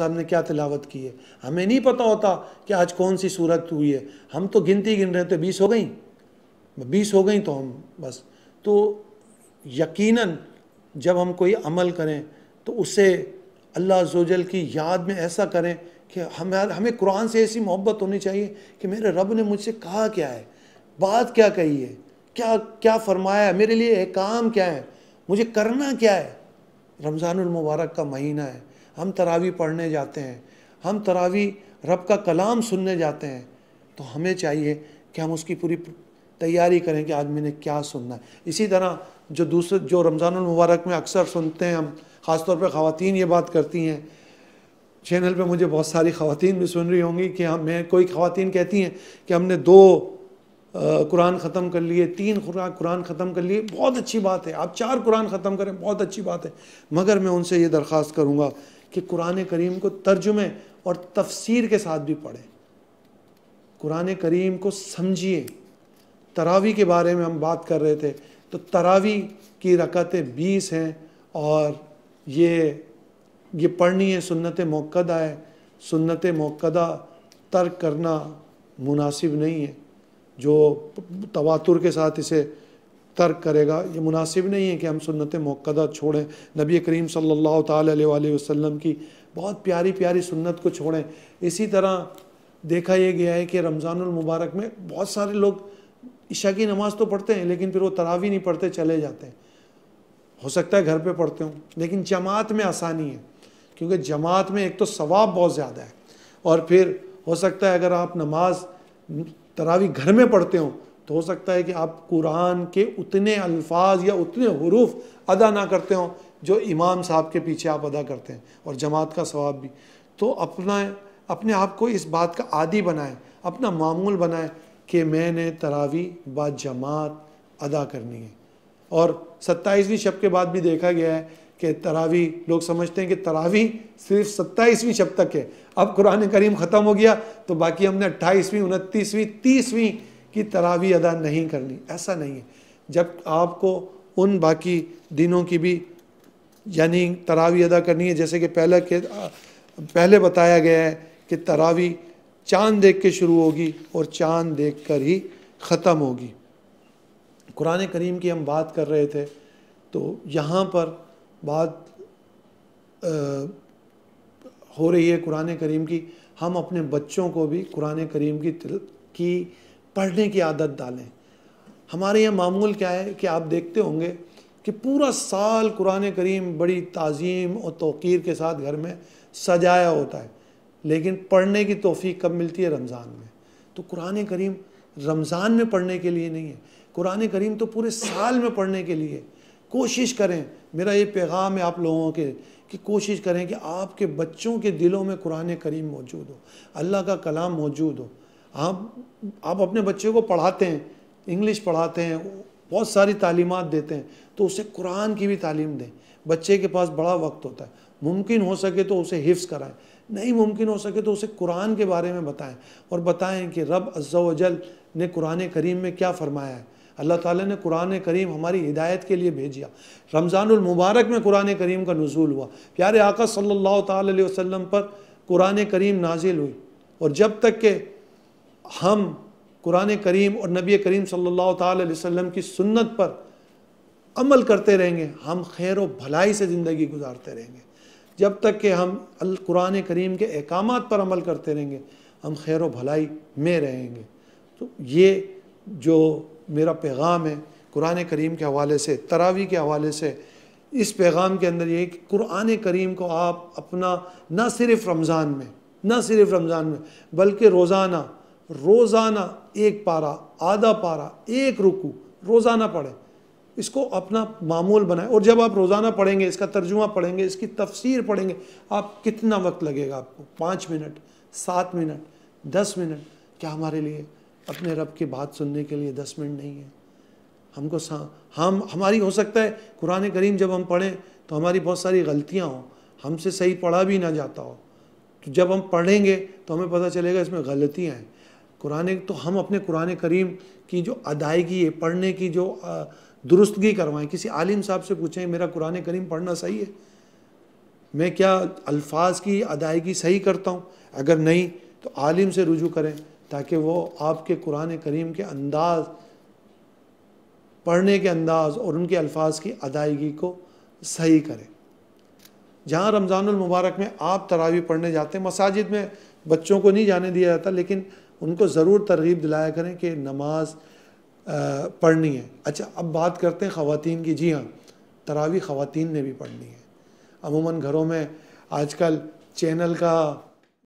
तो हमने क्या तिलावत की है हमें नहीं पता होता कि आज कौन सी सूरत हुई है हम तो गिनती गिन रहे थे तो बीस हो गई बीस हो गई तो हम बस तो यकीनन जब हम कोई अमल करें तो उसे अल्लाह जोजल की याद में ऐसा करें कि हम हमें कुरान से ऐसी मोहब्बत होनी चाहिए कि मेरे रब ने मुझसे कहा क्या है बात क्या कही है क्या क्या फरमाया है मेरे लिए काम क्या है मुझे करना क्या है रमज़ानमबारक का महीना है हम तरावी पढ़ने जाते हैं हम तरावी रब का कलाम सुनने जाते हैं तो हमें चाहिए कि हम उसकी पूरी तैयारी करें कि आज मैंने क्या सुनना है इसी तरह जो दूसरे जो रमज़ानमबारक में अक्सर सुनते हैं हम ख़ासतौर पर ख़वान ये बात करती हैं चैनल पे मुझे बहुत सारी ख़वान भी सुन रही होंगी कि हम मैं कोई ख़वान कहती हैं कि हमने दो कुरान ख़त्म कर लिए तीन कुरान कुरान ख़त्म कर लिए बहुत अच्छी बात है आप चार कुरान ख़त्म करें बहुत अच्छी बात है मगर मैं उनसे ये दरख्वास्त करूँगा कि कुरान करीम को तर्जुमे और तफसीर के साथ भी पढ़ें कुरान करीम को समझिए तरावी के बारे में हम बात कर रहे थे तो तरावी की रकतें बीस हैं और ये ये पढ़नी है सुन्नत मौक़दा है सुन्नत मौक़दा तर्क करना मुनासिब नहीं है जो तवातुर के साथ इसे तर्क करेगा ये मुनासिब नहीं है कि हम सुन्नत मौक़दा छोड़ें नबी करीम सल्लल्लाहु अलैहि वसल्लम की बहुत प्यारी प्यारी सुन्नत को छोड़ें इसी तरह देखा यह गया है कि रमज़ानमबारक में बहुत सारे लोग ईशा की नमाज़ तो पढ़ते हैं लेकिन फिर वो तरावी नहीं पढ़ते चले जाते हैं हो सकता है घर पे पढ़ते हों लेकिन जमात में आसानी है क्योंकि जमात में एक तो सवाब बहुत ज़्यादा है और फिर हो सकता है अगर आप नमाज तरावी घर में पढ़ते हो तो हो सकता है कि आप कुरान के उतने अल्फाज या उतने हरूफ अदा ना करते हों जो इमाम साहब के पीछे आप अदा करते हैं और जमात का स्वाब भी तो अपना अपने आप को इस बात का आदि बनाएं अपना मामूल बनाएं कि मैंने तरावी ब जमात अदा करनी है और सत्ताईसवीं शब के बाद भी देखा गया है कि तरावी लोग समझते हैं कि तरावी सिर्फ सत्ताईसवीं शब तक है अब कुरान करीम ख़त्म हो गया तो बाकी हमने अट्ठाईसवीं उनतीसवीं तीसवीं कि तरावी अदा नहीं करनी ऐसा नहीं है जब आपको उन बाकी दिनों की भी यानी तरावी अदा करनी है जैसे कि पहले के पहले बताया गया है कि तरावी चांद देख के शुरू होगी और चांद देख कर ही ख़त्म होगी कुरान करीम की हम बात कर रहे थे तो यहाँ पर बात आ, हो रही है कुरान करीम की हम अपने बच्चों को भी कुरान करीम की की पढ़ने की आदत डालें हमारे यहाँ मामूल क्या है कि आप देखते होंगे कि पूरा साल कुरान करीम बड़ी तज़ीम और तोक़ीर के साथ घर में सजाया होता है लेकिन पढ़ने की तोफ़ी कब मिलती है रमज़ान में तो कुरान करीम रमज़ान में पढ़ने के लिए नहीं है कुरान करीम तो पूरे साल में पढ़ने के लिए कोशिश करें मेरा ये पैगाम है आप लोगों के कि कोशिश करें कि आपके बच्चों के दिलों में कुरान करीम मौजूद हो अल्लाह का कलाम मौजूद हो आप आप अपने बच्चे को पढ़ाते हैं इंग्लिश पढ़ाते हैं बहुत सारी तालीमत देते हैं तो उसे कुरान की भी तालीम दें बच्चे के पास बड़ा वक्त होता है मुमकिन हो सके तो उसे हिफ्स कराएं नहीं मुमकिन हो सके तो उसे कुरान के बारे में बताएं और बताएं कि रब अजल ने कुरान करीम में क्या फरमाया है अल्लाह ताला ने कुरान करीम हमारी हिदायत के लिए भेजिया रमज़ानुल मुबारक में कुरान करीम का नज़ूल हुआ प्यारे आका सल्लल्लाहु अलैहि वसल्लम पर कुरान करीम नाजिल हुई और जब तक के हम कुरान करीम और नबी करीम सल्लल्लाहु अलैहि वसल्लम की सुन्नत पर अमल करते रहेंगे हम खैर व भलाई से ज़िंदगी गुजारते रहेंगे जब तक कि हम अल कुरान करीम के अहकाम पर अमल करते रहेंगे हम खैर व भलाई में रहेंगे तो ये जो मेरा पैगाम है कुरान करीम के हवाले से तरावी के हवाले से इस पैगाम के अंदर ये कि कुरान करीम को आप अपना ना सिर्फ रमज़ान में ना सिर्फ रमज़ान में बल्कि रोज़ाना रोज़ाना एक पारा आधा पारा एक रुकू रोज़ाना पढ़ें इसको अपना मामूल बनाएं और जब आप रोज़ाना पढ़ेंगे इसका तर्जुमा पढ़ेंगे इसकी तफसीर पढ़ेंगे आप कितना वक्त लगेगा आपको पाँच मिनट सात मिनट दस मिनट क्या हमारे लिए अपने रब की बात सुनने के लिए दस मिनट नहीं है हमको हम हमारी हो सकता है कुरान करीम जब हम पढ़ें तो हमारी बहुत सारी गलतियाँ हों हमसे सही पढ़ा भी ना जाता हो तो जब हम पढ़ेंगे तो हमें पता चलेगा इसमें गलतियाँ हैं कुरान तो हम अपने कुरान करीम की जो अदायगी है पढ़ने की जो दुरुस्तगी करवाएं किसी आलिम साहब से पूछें मेरा कुरान करीम पढ़ना सही है मैं क्या अल्फाज की अदायगी सही करता हूँ अगर नहीं तो आलिम से रुजू करें ताकि वो आपके कुरान करीम के अंदाज पढ़ने के अंदाज और उनके अल्फाज की अदायगी को सही करें जहाँ रमज़ानमबारक में आप तरावी पढ़ने जाते हैं मसाजिद में बच्चों को नहीं जाने दिया जाता लेकिन उनको ज़रूर तरगीब दिलाया करें कि नमाज पढ़नी है अच्छा अब बात करते हैं ख़वान की जी हाँ तरावी ख़वान ने भी पढ़नी है अमूमन घरों में आजकल चैनल का